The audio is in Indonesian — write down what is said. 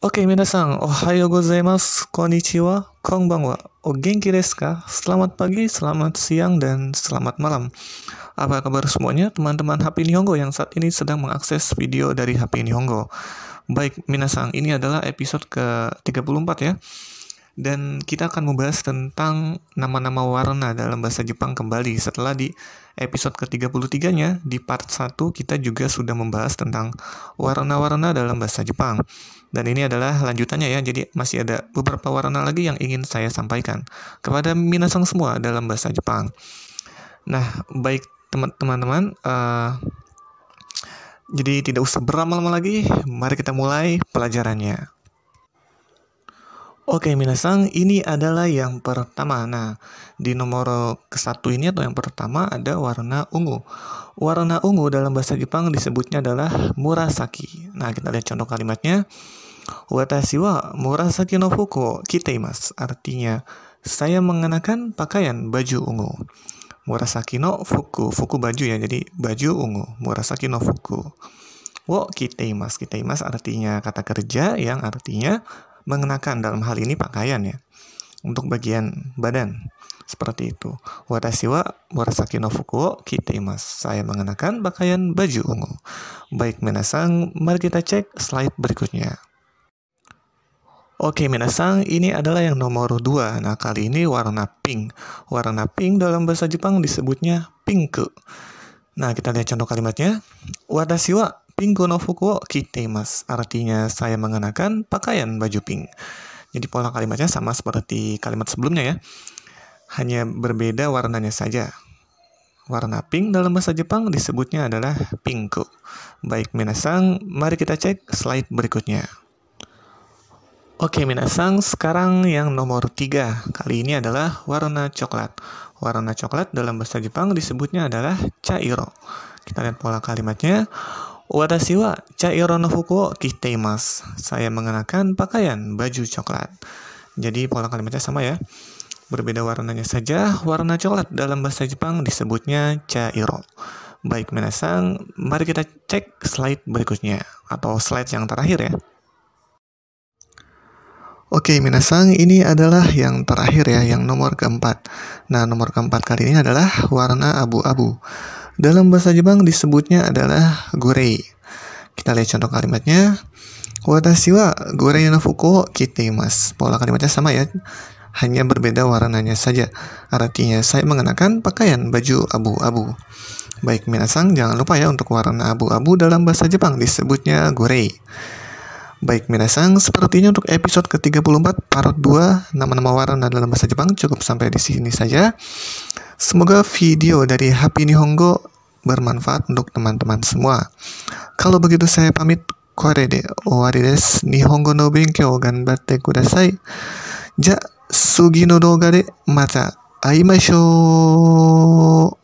Oke OK, o genki desu ka? Selamat pagi, selamat siang, dan selamat malam. Apa kabar semuanya, teman-teman Happy Nihongo yang saat ini sedang mengakses video dari Happy Nihongo? Baik, minasang, ini adalah episode ke-34 ya dan kita akan membahas tentang nama-nama warna dalam bahasa Jepang kembali setelah di episode ke-33-nya di part 1 kita juga sudah membahas tentang warna-warna dalam bahasa Jepang. Dan ini adalah lanjutannya ya, jadi masih ada beberapa warna lagi yang ingin saya sampaikan kepada minasang semua dalam bahasa Jepang. Nah, baik teman-teman, eh, jadi tidak usah berlama-lama lagi, mari kita mulai pelajarannya. Oke, minasang, ini adalah yang pertama. Nah, di nomor ke-1 ini atau yang pertama ada warna ungu. Warna ungu dalam bahasa Jepang disebutnya adalah murasaki. Nah, kita lihat contoh kalimatnya. Watashi wa murasaki no fuku kiteimasu. Artinya, saya mengenakan pakaian baju ungu. Murasaki no fuku. Fuku baju ya, jadi baju ungu. Murasaki no fuku. Wo kiteimasu. Kiteimasu artinya kata kerja yang artinya mengenakan dalam hal ini pakaian ya untuk bagian badan seperti itu. Watashi wa murasaki no fuku kita imas. Saya mengenakan pakaian baju ungu. Baik minasang, mari kita cek slide berikutnya. Oke minasang, ini adalah yang nomor 2. Nah, kali ini warna pink. Warna pink dalam bahasa Jepang disebutnya pinku. Nah, kita lihat contoh kalimatnya. Watashi wa Pinko no fuku wo kitemas. Artinya saya mengenakan pakaian baju pink. Jadi pola kalimatnya sama seperti kalimat sebelumnya ya. Hanya berbeda warnanya saja. Warna pink dalam bahasa Jepang disebutnya adalah pinko. Baik minasang, mari kita cek slide berikutnya. Oke minasang, sekarang yang nomor tiga Kali ini adalah warna coklat. Warna coklat dalam bahasa Jepang disebutnya adalah cairo. Kita lihat pola kalimatnya. Watashi wa chairo no fuku kiteimasu. Saya mengenakan pakaian baju coklat. Jadi pola kalimatnya sama ya. Berbeda warnanya saja, warna coklat dalam bahasa Jepang disebutnya cairo. Baik menasang, mari kita cek slide berikutnya atau slide yang terakhir ya. Oke, minasang, ini adalah yang terakhir ya, yang nomor keempat. Nah, nomor keempat kali ini adalah warna abu-abu. Dalam bahasa Jepang disebutnya adalah gorei. Kita lihat contoh kalimatnya. Watashi wa gorei no fuku mas. Pola kalimatnya sama ya, hanya berbeda warnanya saja. Artinya saya mengenakan pakaian baju abu-abu. Baik minasang, jangan lupa ya untuk warna abu-abu dalam bahasa Jepang disebutnya gorei. Baik minasang, sepertinya untuk episode ke-34 part 2 nama-nama warna dalam bahasa Jepang cukup sampai di sini saja. Semoga video dari Happy Nihongo bermanfaat untuk teman-teman semua. Kalau begitu saya pamit. Kore de owari desu. Nihongo no benkyou ganbatte kudasai. Ja, sugi no douga de mata aimashou.